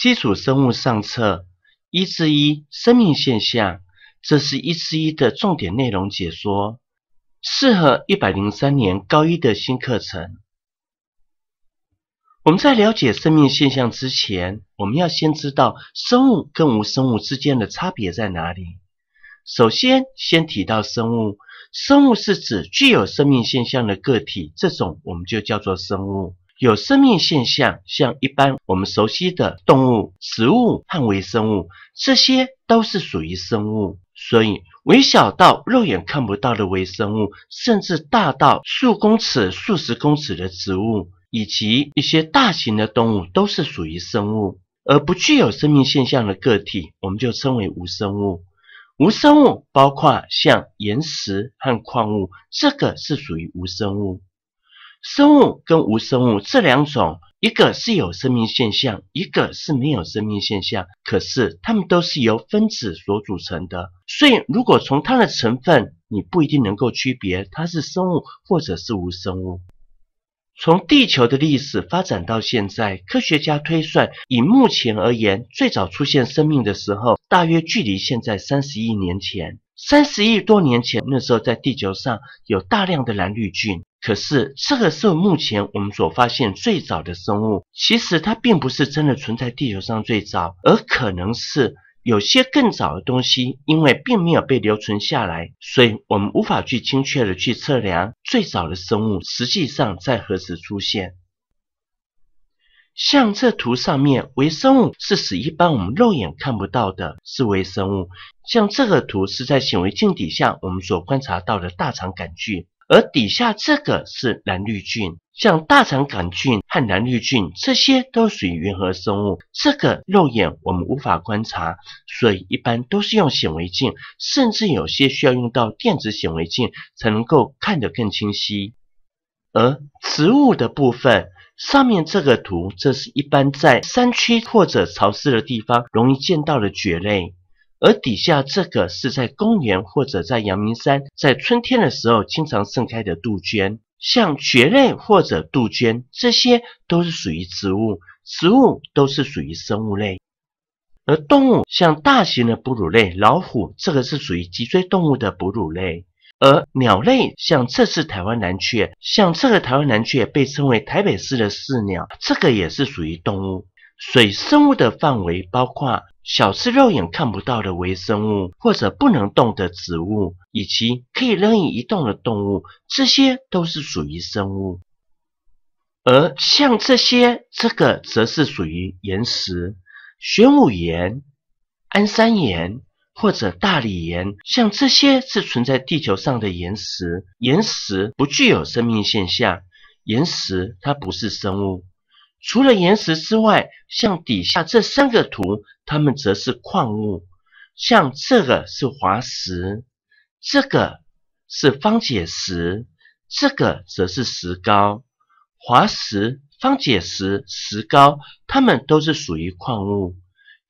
基础生物上册一至一生命现象，这是一至一的重点内容解说，适合一百零三年高一的新课程。我们在了解生命现象之前，我们要先知道生物跟无生物之间的差别在哪里。首先，先提到生物，生物是指具有生命现象的个体，这种我们就叫做生物。有生命现象，像一般我们熟悉的动物、植物和微生物，这些都是属于生物。所以，微小到肉眼看不到的微生物，甚至大到数公尺、数十公尺的植物，以及一些大型的动物，都是属于生物。而不具有生命现象的个体，我们就称为无生物。无生物包括像岩石和矿物，这个是属于无生物。生物跟无生物这两种，一个是有生命现象，一个是没有生命现象。可是它们都是由分子所组成的，所以如果从它的成分，你不一定能够区别它是生物或者是无生物。从地球的历史发展到现在，科学家推算，以目前而言，最早出现生命的时候，大约距离现在三十亿年前。三十亿多年前，那时候在地球上有大量的蓝绿菌。可是，这个是目前我们所发现最早的生物。其实它并不是真的存在地球上最早，而可能是有些更早的东西，因为并没有被留存下来，所以我们无法去精确的去测量最早的生物实际上在何时出现。像这图上面，微生物是使一般我们肉眼看不到的，是微生物。像这个图是在显微镜底下我们所观察到的大肠杆菌。而底下这个是蓝绿菌，像大肠杆菌和蓝绿菌这些都属于原核生物。这个肉眼我们无法观察，所以一般都是用显微镜，甚至有些需要用到电子显微镜才能够看得更清晰。而植物的部分，上面这个图，这是一般在山区或者潮湿的地方容易见到的蕨类。而底下这个是在公园或者在阳明山，在春天的时候经常盛开的杜鹃，像蕨类或者杜鹃，这些都是属于植物。植物都是属于生物类，而动物像大型的哺乳类，老虎，这个是属于脊椎动物的哺乳类。而鸟类像这次台湾蓝雀，像这个台湾蓝雀被称为台北市的市鸟，这个也是属于动物。水生物的范围包括小吃肉眼看不到的微生物，或者不能动的植物，以及可以任意移动的动物。这些都是属于生物。而像这些这个，则是属于岩石，玄武岩、安山岩或者大理岩。像这些是存在地球上的岩石。岩石不具有生命现象，岩石它不是生物。除了岩石之外，像底下这三个图，它们则是矿物。像这个是滑石，这个是方解石，这个则是石膏。滑石、方解石、石膏，它们都是属于矿物。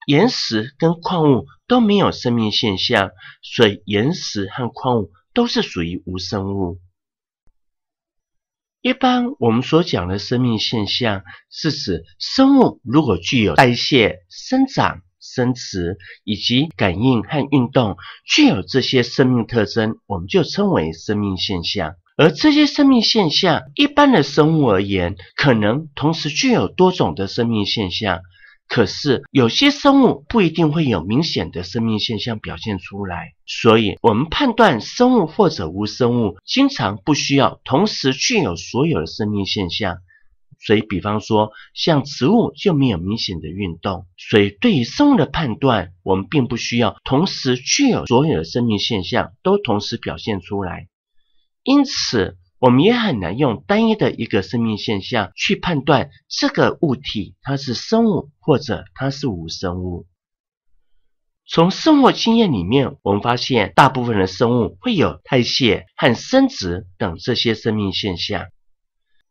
岩石跟矿物都没有生命现象，所以岩石和矿物都是属于无生物。一般我们所讲的生命现象，是指生物如果具有代谢、生长、生殖以及感应和运动，具有这些生命特征，我们就称为生命现象。而这些生命现象，一般的生物而言，可能同时具有多种的生命现象。可是有些生物不一定会有明显的生命现象表现出来，所以我们判断生物或者无生物，经常不需要同时具有所有的生命现象。所以，比方说像植物就没有明显的运动。所以，对于生物的判断，我们并不需要同时具有所有的生命现象都同时表现出来。因此。我们也很难用单一的一个生命现象去判断这个物体它是生物或者它是无生物。从生活经验里面，我们发现大部分的生物会有代谢和生殖等这些生命现象。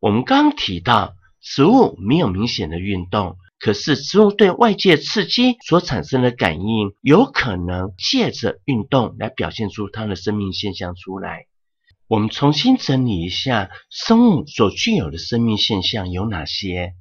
我们刚刚提到，植物没有明显的运动，可是植物对外界刺激所产生的感应，有可能借着运动来表现出它的生命现象出来。我们重新整理一下，生物所具有的生命现象有哪些？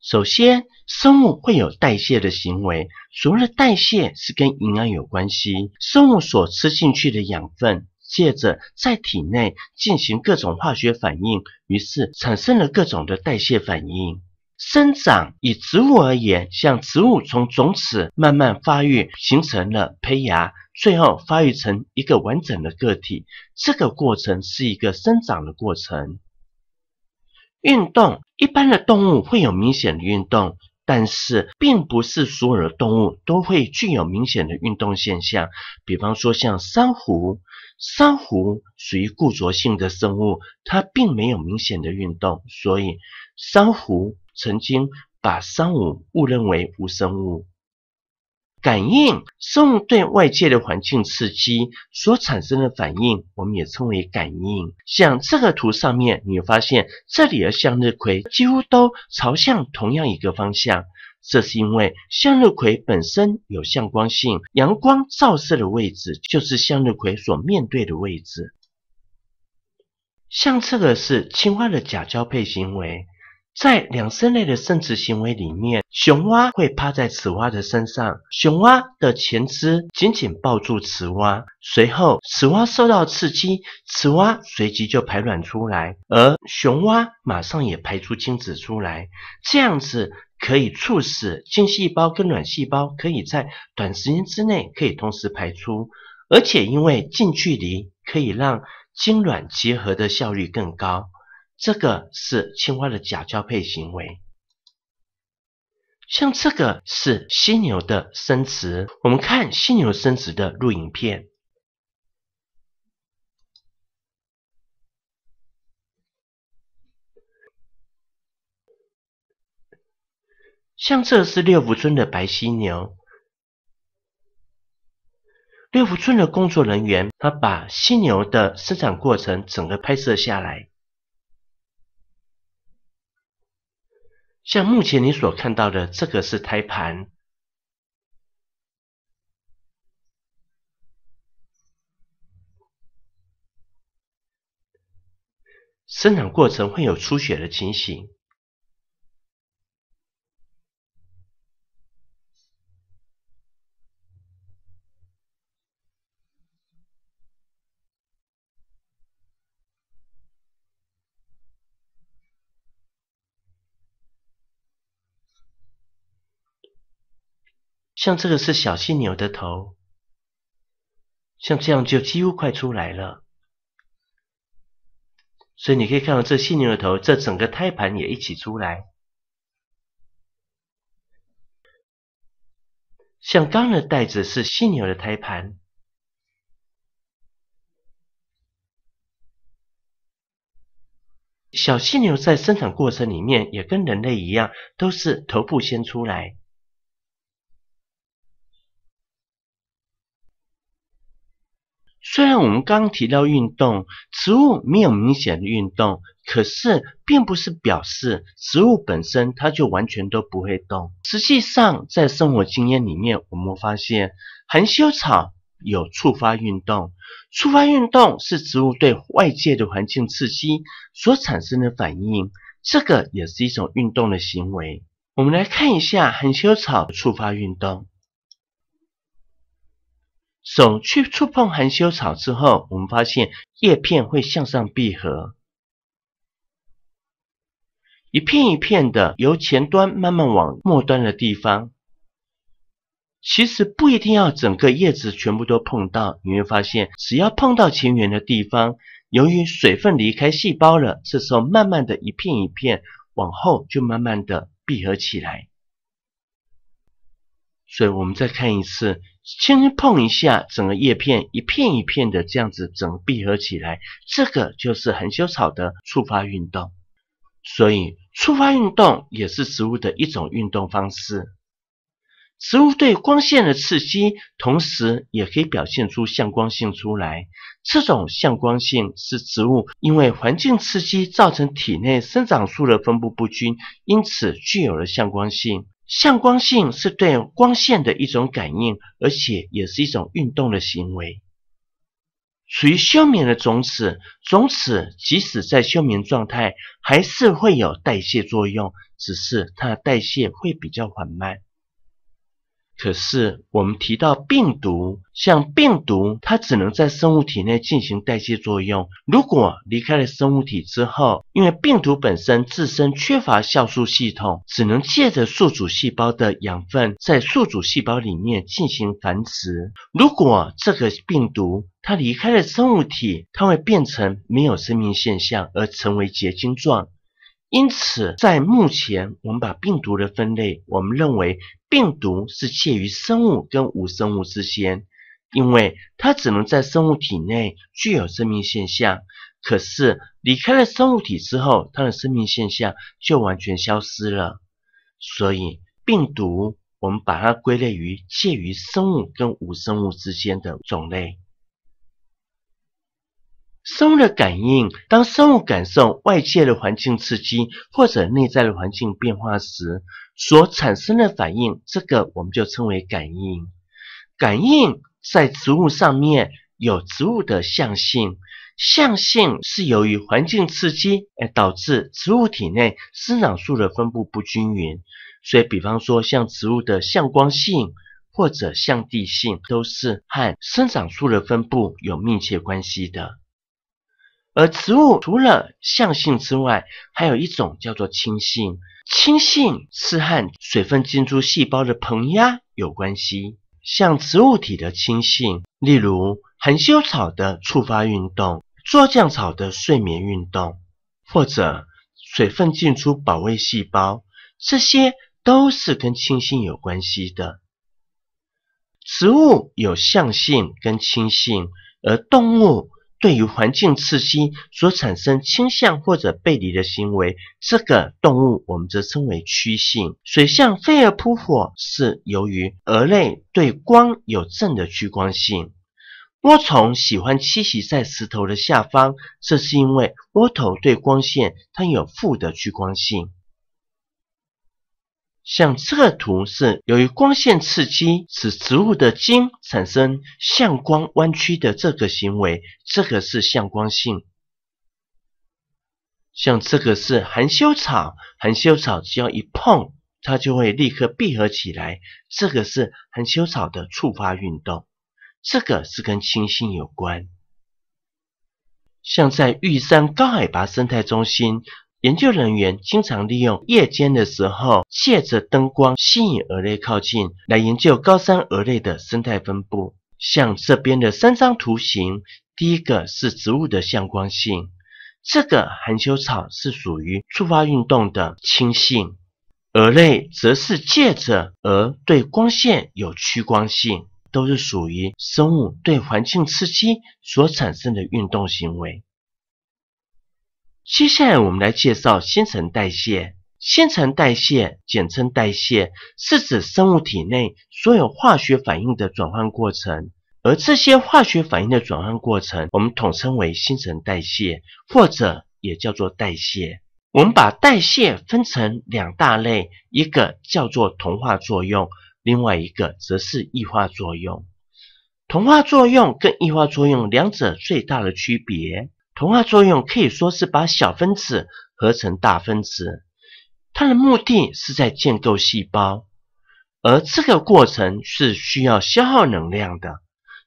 首先，生物会有代谢的行为。所谓的代谢是跟营养有关系，生物所吃进去的养分，借着在体内进行各种化学反应，于是产生了各种的代谢反应。生长以植物而言，像植物从种子慢慢发育，形成了胚芽，最后发育成一个完整的个体。这个过程是一个生长的过程。运动一般的动物会有明显的运动，但是并不是所有的动物都会具有明显的运动现象。比方说像珊瑚，珊瑚属于固着性的生物，它并没有明显的运动，所以珊瑚。曾经把生物误认为无生物。感应生物对外界的环境刺激所产生的反应，我们也称为感应。像这个图上面，你会发现这里的向日葵几乎都朝向同样一个方向，这是因为向日葵本身有向光性，阳光照射的位置就是向日葵所面对的位置。像这个是青蛙的假交配行为。在两生类的生殖行为里面，雄蛙会趴在雌蛙的身上，雄蛙的前肢紧紧抱住雌蛙，随后雌蛙受到刺激，雌蛙随即就排卵出来，而雄蛙马上也排出精子出来，这样子可以促使精细胞跟卵细胞可以在短时间之内可以同时排出，而且因为近距离可以让精卵结合的效率更高。这个是青蛙的假交配行为，像这个是犀牛的生殖，我们看犀牛生殖的录影片，像这是六福村的白犀牛，六福村的工作人员他把犀牛的生长过程整个拍摄下来。像目前你所看到的，这个是胎盘，生产过程会有出血的情形。像这个是小犀牛的头，像这样就几乎快出来了，所以你可以看到这犀牛的头，这整个胎盘也一起出来。像刚的袋子是犀牛的胎盘，小犀牛在生产过程里面也跟人类一样，都是头部先出来。虽然我们刚提到运动，植物没有明显的运动，可是并不是表示植物本身它就完全都不会动。实际上，在生活经验里面，我们发现含羞草有触发运动，触发运动是植物对外界的环境刺激所产生的反应，这个也是一种运动的行为。我们来看一下含羞草触发运动。手去触碰含羞草之后，我们发现叶片会向上闭合，一片一片的由前端慢慢往末端的地方。其实不一定要整个叶子全部都碰到，你会发现只要碰到前缘的地方，由于水分离开细胞了，这时候慢慢的一片一片往后就慢慢的闭合起来。所以我们再看一次。轻轻碰一下，整个叶片一片一片的这样子，整个闭合起来，这个就是含羞草的触发运动。所以，触发运动也是植物的一种运动方式。植物对光线的刺激，同时也可以表现出向光性出来。这种向光性是植物因为环境刺激造成体内生长素的分布不均，因此具有了向光性。向光性是对光线的一种感应，而且也是一种运动的行为。属于休眠的种子，种子即使在休眠状态，还是会有代谢作用，只是它的代谢会比较缓慢。可是我们提到病毒，像病毒，它只能在生物体内进行代谢作用。如果离开了生物体之后，因为病毒本身自身缺乏酵素系统，只能借着宿主细胞的养分，在宿主细胞里面进行繁殖。如果这个病毒它离开了生物体，它会变成没有生命现象，而成为结晶状。因此，在目前我们把病毒的分类，我们认为病毒是介于生物跟无生物之间，因为它只能在生物体内具有生命现象，可是离开了生物体之后，它的生命现象就完全消失了。所以，病毒我们把它归类于介于生物跟无生物之间的种类。生物的感应，当生物感受外界的环境刺激或者内在的环境变化时，所产生的反应，这个我们就称为感应。感应在植物上面有植物的向性，向性是由于环境刺激而导致植物体内生长素的分布不均匀，所以比方说像植物的向光性或者向地性，都是和生长素的分布有密切关系的。而植物除了象性之外，还有一种叫做轻性。轻性是和水分进出细胞的膨压有关系。像植物体的轻性，例如含羞草的触发运动、做浆草的睡眠运动，或者水分进出保卫细胞，这些都是跟轻性有关系的。植物有象性跟轻性，而动物。对于环境刺激所产生倾向或者背离的行为，这个动物我们则称为趋性。水象飞蛾扑火是由于蛾类对光有正的趋光性。涡虫喜欢栖息在石头的下方，这是因为涡头对光线它有负的趋光性。像这个图是由于光线刺激，使植物的茎产生向光弯曲的这个行为，这个是向光性。像这个是含羞草，含羞草只要一碰，它就会立刻闭合起来，这个是含羞草的触发运动，这个是跟清新有关。像在玉山高海拔生态中心。研究人员经常利用夜间的时候借着灯光吸引蛾类靠近，来研究高山蛾类的生态分布。像这边的三张图形，第一个是植物的向光性，这个含羞草是属于触发运动的轻性，蛾类则是借着蛾对光线有趋光性，都是属于生物对环境刺激所产生的运动行为。接下来，我们来介绍新陈代谢。新陈代谢，简称代谢，是指生物体内所有化学反应的转换过程。而这些化学反应的转换过程，我们统称为新陈代谢，或者也叫做代谢。我们把代谢分成两大类，一个叫做同化作用，另外一个则是异化作用。同化作用跟异化作用两者最大的区别。同化作用可以说是把小分子合成大分子，它的目的是在建构细胞，而这个过程是需要消耗能量的，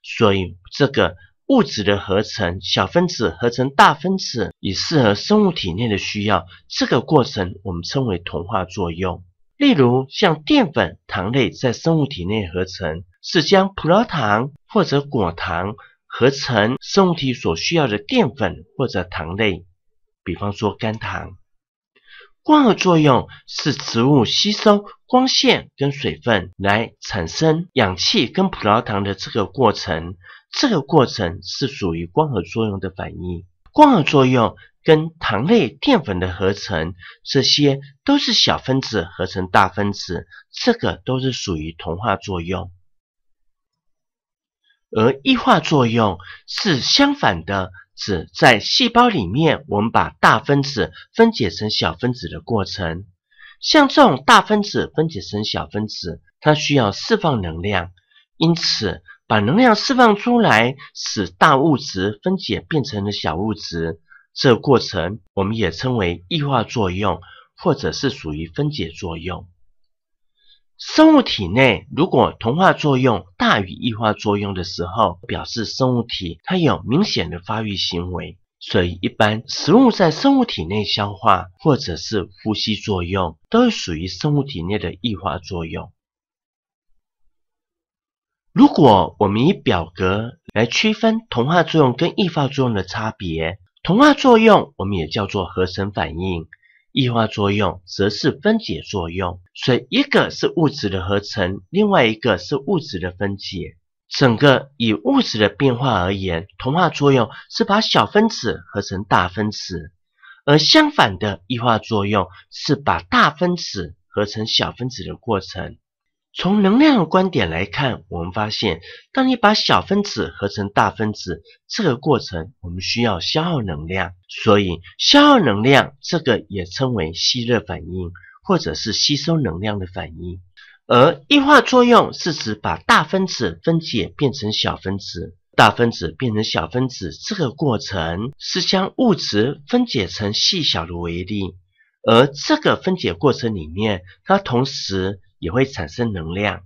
所以这个物质的合成，小分子合成大分子，以适合生物体内的需要，这个过程我们称为同化作用。例如，像淀粉、糖类在生物体内合成，是将葡萄糖或者果糖。合成生物体所需要的淀粉或者糖类，比方说甘糖。光合作用是植物吸收光线跟水分来产生氧气跟葡萄糖的这个过程，这个过程是属于光合作用的反应。光合作用跟糖类淀粉的合成，这些都是小分子合成大分子，这个都是属于同化作用。而异化作用是相反的，指在细胞里面，我们把大分子分解成小分子的过程。像这种大分子分解成小分子，它需要释放能量，因此把能量释放出来，使大物质分解变成了小物质。这个过程我们也称为异化作用，或者是属于分解作用。生物体内如果同化作用大于异化作用的时候，表示生物体它有明显的发育行为，所以一般食物在生物体内消化或者是呼吸作用都属于生物体内的异化作用。如果我们以表格来区分同化作用跟异化作用的差别，同化作用我们也叫做合成反应。异化作用则是分解作用，所以一个是物质的合成，另外一个是物质的分解。整个以物质的变化而言，同化作用是把小分子合成大分子，而相反的异化作用是把大分子合成小分子的过程。从能量的观点来看，我们发现，当你把小分子合成大分子，这个过程我们需要消耗能量，所以消耗能量这个也称为吸热反应，或者是吸收能量的反应。而异化作用是指把大分子分解变成小分子，大分子变成小分子这个过程是将物质分解成细小的微粒，而这个分解过程里面，它同时。也会产生能量，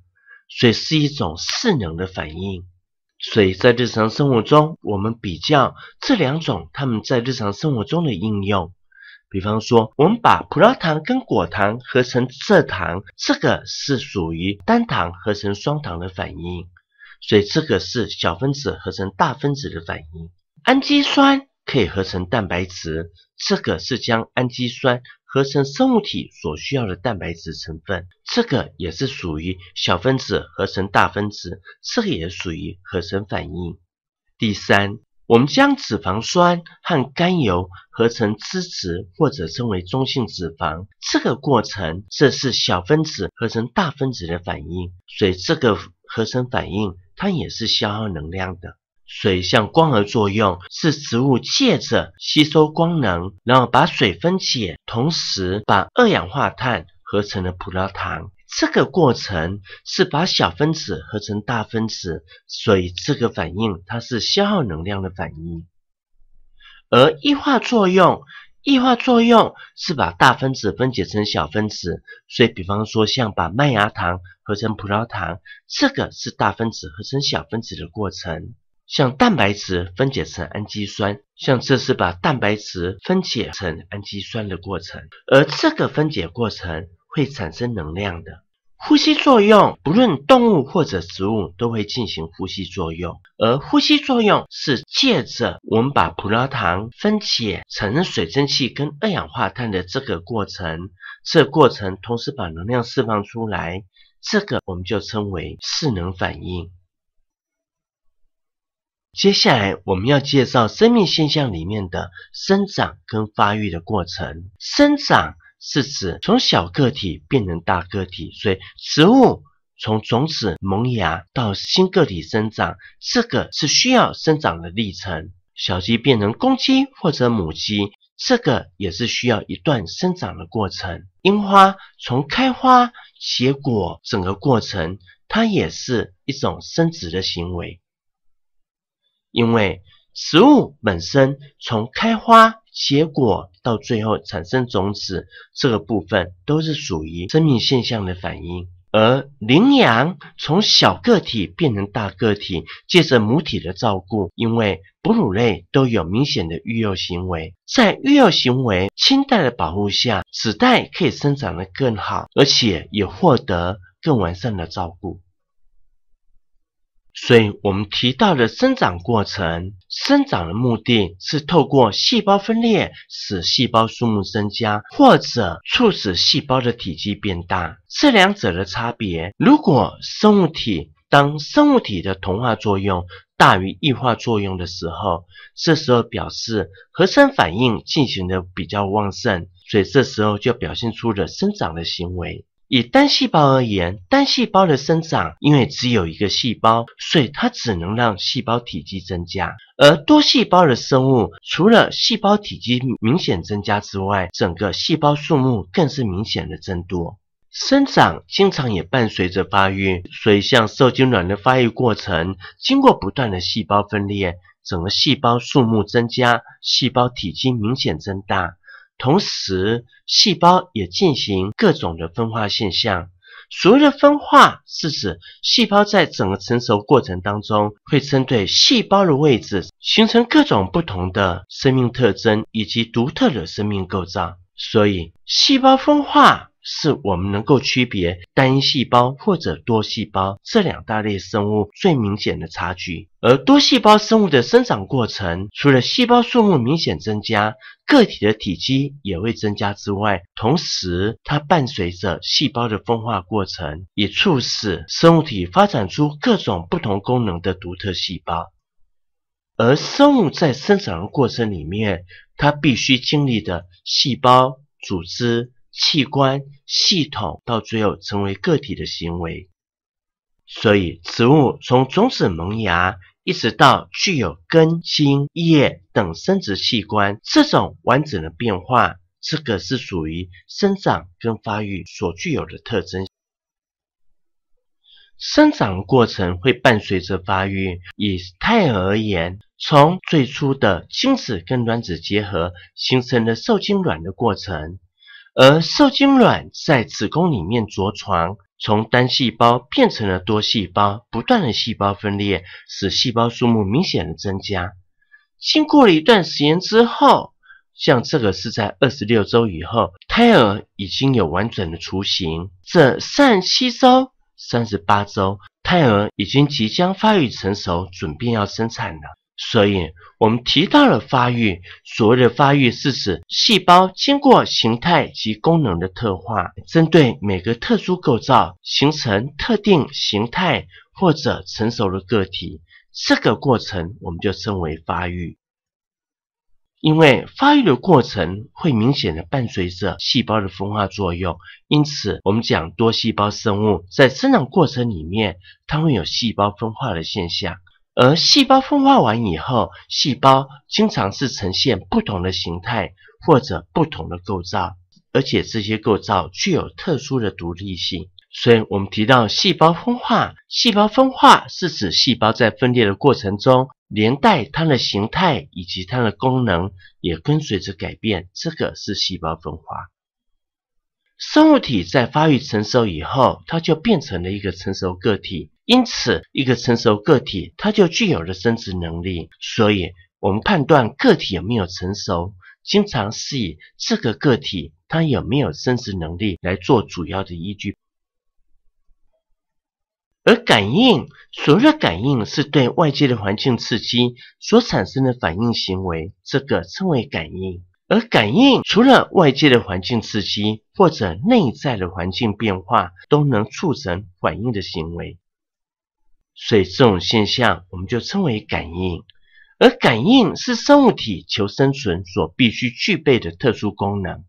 所以是一种势能的反应。水在日常生活中，我们比较这两种它们在日常生活中的应用。比方说，我们把葡萄糖跟果糖合成蔗糖，这个是属于单糖合成双糖的反应。所以这个是小分子合成大分子的反应。氨基酸可以合成蛋白质，这个是将氨基酸。合成生物体所需要的蛋白质成分，这个也是属于小分子合成大分子，这个也属于合成反应。第三，我们将脂肪酸和甘油合成脂质，或者称为中性脂肪，这个过程这是小分子合成大分子的反应，所以这个合成反应它也是消耗能量的。水向光合作用是植物借着吸收光能，然后把水分解，同时把二氧化碳合成了葡萄糖。这个过程是把小分子合成大分子，所以这个反应它是消耗能量的反应。而异化作用，异化作用是把大分子分解成小分子，所以比方说像把麦芽糖合成葡萄糖，这个是大分子合成小分子的过程。像蛋白质分解成氨基酸，像这是把蛋白质分解成氨基酸的过程，而这个分解过程会产生能量的呼吸作用。不论动物或者植物都会进行呼吸作用，而呼吸作用是借着我们把葡萄糖分解成水蒸气跟二氧化碳的这个过程，这过程同时把能量释放出来，这个我们就称为势能反应。接下来我们要介绍生命现象里面的生长跟发育的过程。生长是指从小个体变成大个体，所以植物从种子萌芽到新个体生长，这个是需要生长的历程。小鸡变成公鸡或者母鸡，这个也是需要一段生长的过程。樱花从开花结果整个过程，它也是一种生殖的行为。因为食物本身从开花结果到最后产生种子这个部分，都是属于生命现象的反应。而羚羊从小个体变成大个体，借着母体的照顾，因为哺乳类都有明显的育幼行为，在育幼行为亲代的保护下，子代可以生长得更好，而且也获得更完善的照顾。所以我们提到的生长过程，生长的目的是透过细胞分裂使细胞数目增加，或者促使细胞的体积变大。这两者的差别，如果生物体当生物体的同化作用大于异化作用的时候，这时候表示核生反应进行的比较旺盛，所以这时候就表现出了生长的行为。以单细胞而言，单细胞的生长，因为只有一个细胞，所以它只能让细胞体积增加。而多细胞的生物，除了细胞体积明显增加之外，整个细胞数目更是明显的增多。生长经常也伴随着发育，所以像受精卵的发育过程，经过不断的细胞分裂，整个细胞数目增加，细胞体积明显增大。同时，细胞也进行各种的分化现象。所谓的分化，是指细胞在整个成熟过程当中，会针对细胞的位置，形成各种不同的生命特征以及独特的生命构造。所以，细胞分化。是我们能够区别单细胞或者多细胞这两大类生物最明显的差距。而多细胞生物的生长过程，除了细胞数目明显增加，个体的体积也会增加之外，同时它伴随着细胞的分化过程，也促使生物体发展出各种不同功能的独特细胞。而生物在生长的过程里面，它必须经历的细胞组织。器官系统到最后成为个体的行为，所以植物从种子萌芽一直到具有根、茎、叶等生殖器官，这种完整的变化，这个是属于生长跟发育所具有的特征。生长过程会伴随着发育，以胎儿而言，从最初的精子跟卵子结合，形成了受精卵的过程。而受精卵在子宫里面着床，从单细胞变成了多细胞，不断的细胞分裂，使细胞数目明显的增加。经过了一段时间之后，像这个是在二十六周以后，胎儿已经有完整的雏形。这三七周、三十八周，胎儿已经即将发育成熟，准备要生产了。所以我们提到了发育，所谓的发育是指细胞经过形态及功能的特化，针对每个特殊构造形成特定形态或者成熟的个体，这个过程我们就称为发育。因为发育的过程会明显的伴随着细胞的分化作用，因此我们讲多细胞生物在生长过程里面，它会有细胞分化的现象。而细胞分化完以后，细胞经常是呈现不同的形态或者不同的构造，而且这些构造具有特殊的独立性。所以，我们提到细胞分化，细胞分化是指细胞在分裂的过程中，连带它的形态以及它的功能也跟随着改变。这个是细胞分化。生物体在发育成熟以后，它就变成了一个成熟个体。因此，一个成熟个体，它就具有了生殖能力。所以，我们判断个体有没有成熟，经常是以这个个体它有没有生殖能力来做主要的依据。而感应，谓的感应是对外界的环境刺激所产生的反应行为，这个称为感应。而感应除了外界的环境刺激或者内在的环境变化，都能促成反应的行为。所以这种现象我们就称为感应，而感应是生物体求生存所必须具备的特殊功能。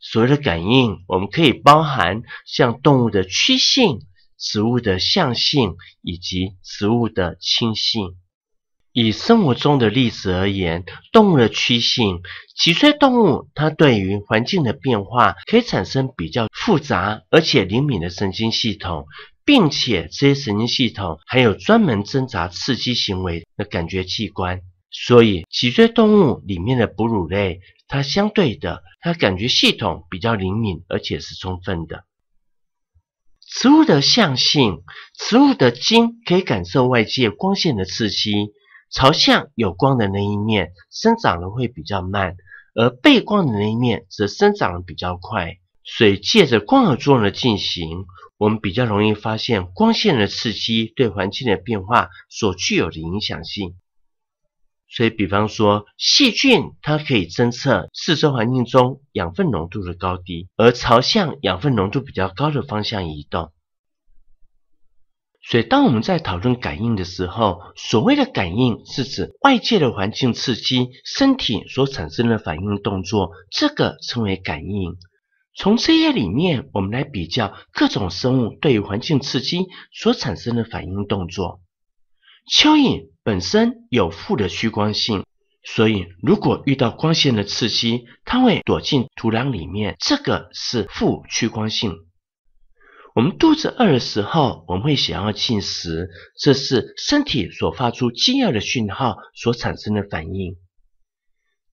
所谓的感应，我们可以包含像动物的趋性、植物的向性以及植物的亲性。以生活中的例子而言，动物的趋性，脊椎动物它对于环境的变化可以产生比较复杂而且灵敏的神经系统。并且，这些神经系统还有专门挣扎刺激行为的感觉器官，所以脊椎动物里面的哺乳类，它相对的，它感觉系统比较灵敏，而且是充分的。植物的向性，植物的茎可以感受外界光线的刺激，朝向有光的那一面生长的会比较慢，而背光的那一面则生长的比较快，所以借着光合作用的进行。我们比较容易发现光线的刺激对环境的变化所具有的影响性，所以比方说细菌，它可以侦测四周环境中养分浓度的高低，而朝向养分浓度比较高的方向移动。所以当我们在讨论感应的时候，所谓的感应是指外界的环境刺激，身体所产生的反应动作，这个称为感应。从这些里面，我们来比较各种生物对于环境刺激所产生的反应动作。蚯蚓本身有负的趋光性，所以如果遇到光线的刺激，它会躲进土壤里面，这个是负趋光性。我们肚子饿的时候，我们会想要进食，这是身体所发出饥饿的讯号所产生的反应。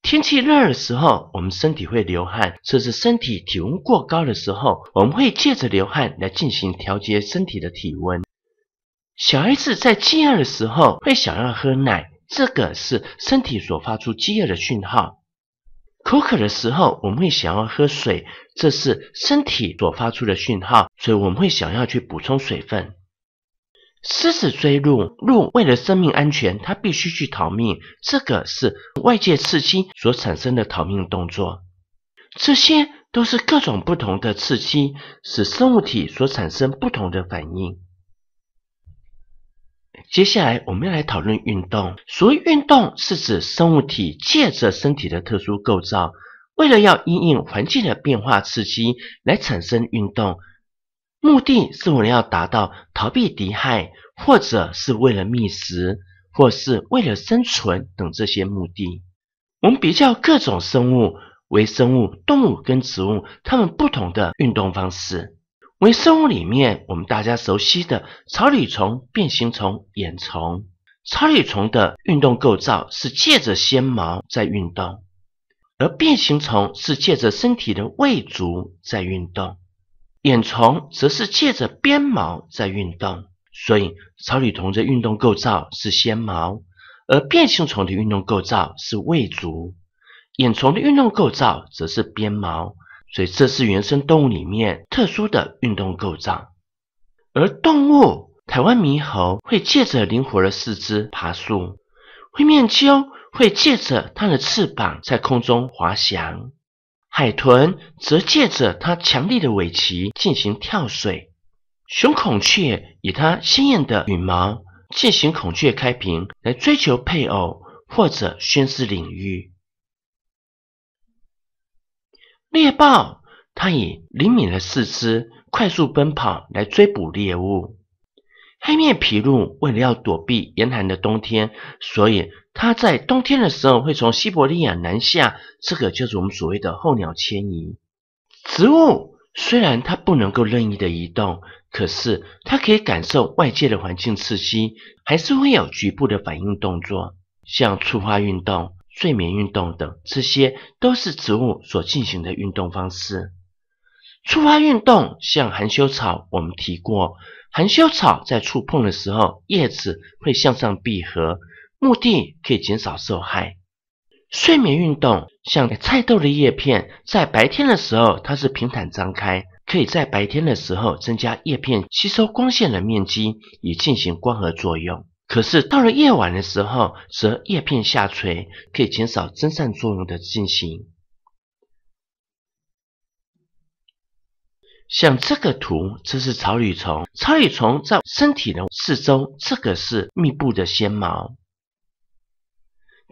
天气热的时候，我们身体会流汗；甚至身体体温过高的时候，我们会借着流汗来进行调节身体的体温。小孩子在饥饿的时候会想要喝奶，这个是身体所发出饥饿的讯号。口渴的时候，我们会想要喝水，这是身体所发出的讯号，所以我们会想要去补充水分。狮子追鹿，鹿为了生命安全，它必须去逃命。这个是外界刺激所产生的逃命动作。这些都是各种不同的刺激，使生物体所产生不同的反应。接下来，我们要来讨论运动。所谓运动，是指生物体借着身体的特殊构造，为了要因应环境的变化刺激，来产生运动。目的是为了要达到逃避敌害，或者是为了觅食，或是为了生存等这些目的。我们比较各种生物、微生物、动物跟植物它们不同的运动方式。微生物里面，我们大家熟悉的草履虫、变形虫、眼虫。草履虫的运动构造是借着纤毛在运动，而变形虫是借着身体的胃足在运动。眼虫则是借着鞭毛在运动，所以草履虫的运动构造是纤毛，而变形虫的运动构造是伪足，眼虫的运动构造则是鞭毛。所以这是原生动物里面特殊的运动构造。而动物，台湾猕猴会借着灵活的四肢爬树，灰面鸠会借着它的翅膀在空中滑翔。海豚则借着它强力的尾鳍进行跳水，雄孔雀以它鲜艳的羽毛进行孔雀开屏来追求配偶或者宣示领域。猎豹它以灵敏的四肢快速奔跑来追捕猎物。黑面琵鹭为了要躲避严寒的冬天，所以它在冬天的时候会从西伯利亚南下，这个就是我们所谓的候鸟迁移。植物虽然它不能够任意的移动，可是它可以感受外界的环境刺激，还是会有局部的反应动作，像触发运动、睡眠运动等，这些都是植物所进行的运动方式。触发运动像含羞草，我们提过。含羞草在触碰的时候，叶子会向上闭合，目的可以减少受害。睡眠运动像菜豆的叶片，在白天的时候它是平坦张开，可以在白天的时候增加叶片吸收光线的面积，以进行光合作用。可是到了夜晚的时候，则叶片下垂，可以减少蒸散作用的进行。像这个图，这是草履虫。草履虫在身体的四周，这个是密布的纤毛。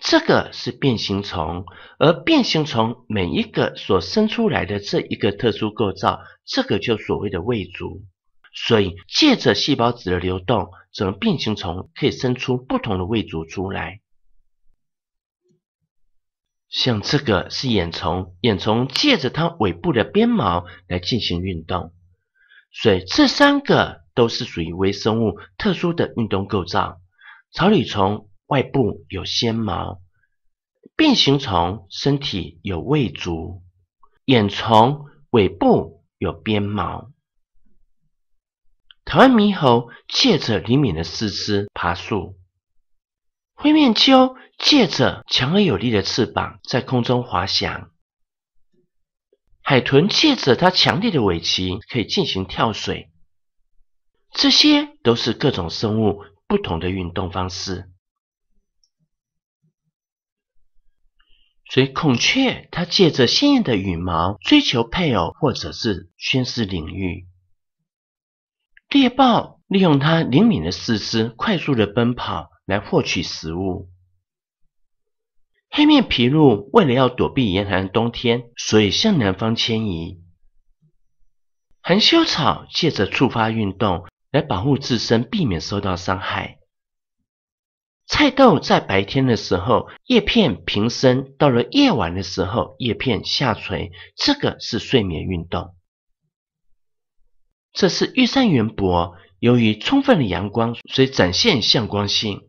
这个是变形虫，而变形虫每一个所生出来的这一个特殊构造，这个就所谓的胃足。所以，借着细胞质的流动，整个变形虫可以生出不同的胃足出来。像这个是眼虫，眼虫借着它尾部的鞭毛来进行运动，所以这三个都是属于微生物特殊的运动构造。草履虫外部有纤毛，变形虫身体有胃足，眼虫尾部有鞭毛。台湾猕猴借着灵敏的四肢爬树，灰面鸠。借着强而有力的翅膀在空中滑翔，海豚借着它强烈的尾鳍可以进行跳水。这些都是各种生物不同的运动方式。所以孔雀它借着鲜艳的羽毛追求配偶或者是宣示领域。猎豹利用它灵敏的四肢快速的奔跑来获取食物。黑面皮鹭为了要躲避严寒冬天，所以向南方迁移。含羞草借着触发运动来保护自身，避免受到伤害。菜豆在白天的时候叶片平伸，到了夜晚的时候叶片下垂，这个是睡眠运动。这是玉山圆柏，由于充分的阳光，所以展现向光性。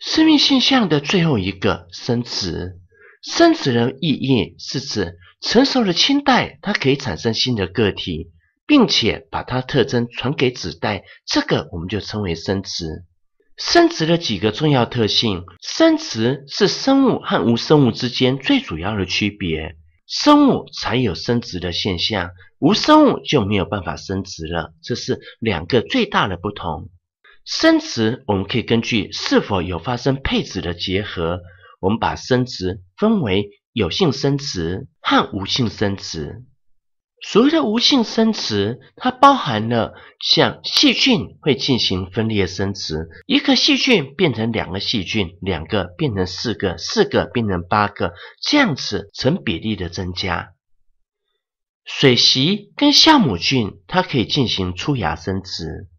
生命现象的最后一个生殖，生殖的意义是指成熟的亲代它可以产生新的个体，并且把它特征传给子代，这个我们就称为生殖。生殖的几个重要特性，生殖是生物和无生物之间最主要的区别，生物才有生殖的现象，无生物就没有办法生殖了，这是两个最大的不同。生殖，我们可以根据是否有发生配子的结合，我们把生殖分为有性生殖和无性生殖。所谓的无性生殖，它包含了像细菌会进行分裂生殖，一个细菌变成两个细菌，两个变成四个，四个变成八个，这样子成比例的增加。水席跟酵母菌，它可以进行出芽生殖。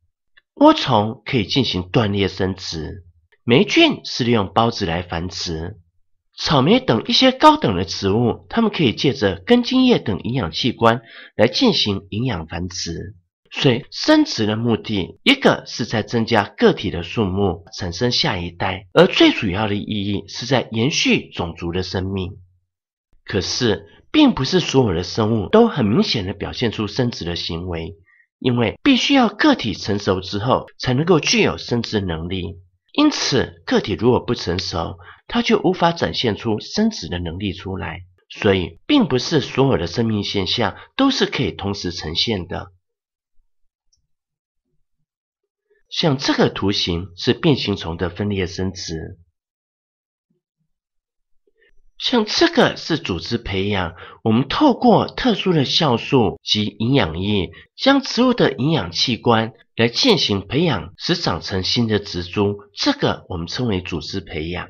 涡虫可以进行断裂生殖，霉菌是利用孢子来繁殖，草莓等一些高等的植物，它们可以借着根茎叶等营养器官来进行营养繁殖。所以，生殖的目的一个是在增加个体的数目，产生下一代，而最主要的意义是在延续种族的生命。可是，并不是所有的生物都很明显的表现出生殖的行为。因为必须要个体成熟之后才能够具有生殖能力，因此个体如果不成熟，它就无法展现出生殖的能力出来。所以，并不是所有的生命现象都是可以同时呈现的。像这个图形是变形虫的分裂生殖。像这个是组织培养，我们透过特殊的酵素及营养液，将植物的营养器官来进行培养，使长成新的植株。这个我们称为组织培养。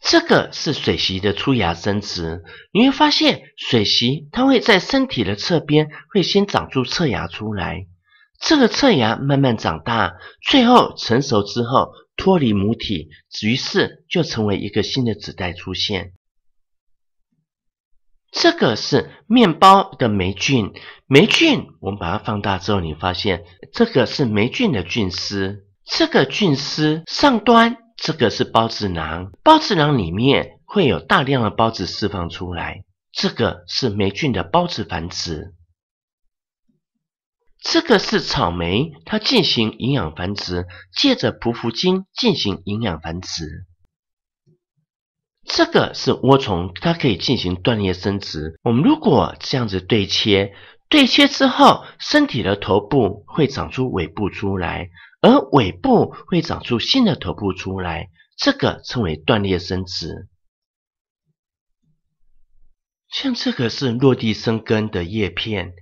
这个是水螅的出芽生殖，你会发现水螅它会在身体的侧边会先长出侧芽出来，这个侧芽慢慢长大，最后成熟之后。脱离母体，于是就成为一个新的子代出现。这个是面包的霉菌，霉菌我们把它放大之后，你发现这个是霉菌的菌丝，这个菌丝上端这个是孢子囊，孢子囊里面会有大量的孢子释放出来，这个是霉菌的孢子繁殖。这个是草莓，它进行营养繁殖，借着匍匐茎进行营养繁殖。这个是涡虫，它可以进行断裂生殖。我们如果这样子对切，对切之后，身体的头部会长出尾部出来，而尾部会长出新的头部出来，这个称为断裂生殖。像这个是落地生根的叶片。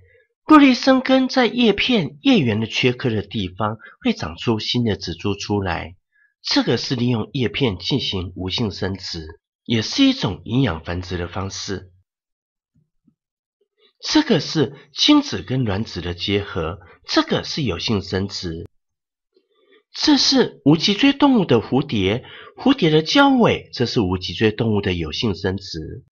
孤立生根在叶片叶缘的缺刻的地方会长出新的植株出来，这个是利用叶片进行无性生殖，也是一种营养繁殖的方式。这个是精子跟卵子的结合，这个是有性生殖。这是无脊椎动物的蝴蝶，蝴蝶的交尾，这是无脊椎动物的有性生殖。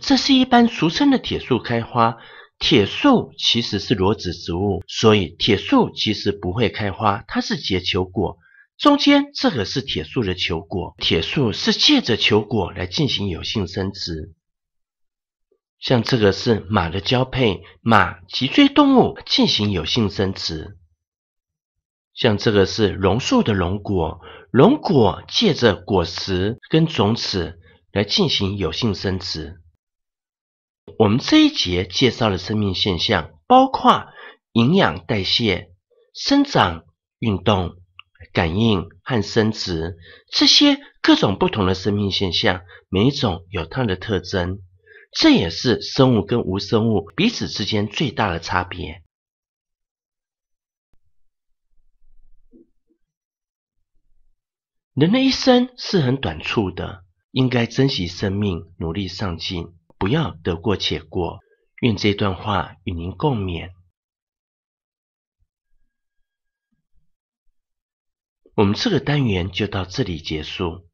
这是一般俗称的铁树开花。铁树其实是裸子植物，所以铁树其实不会开花，它是结球果。中间这个是铁树的球果，铁树是借着球果来进行有性生殖。像这个是马的交配，马脊椎动物进行有性生殖。像这个是榕树的榕果，榕果借着果实跟种子来进行有性生殖。我们这一节介绍了生命现象，包括营养、代谢、生长、运动、感应和生殖这些各种不同的生命现象，每一种有它的特征。这也是生物跟无生物彼此之间最大的差别。人的一生是很短促的，应该珍惜生命，努力上进。不要得过且过，愿这段话与您共勉。我们这个单元就到这里结束。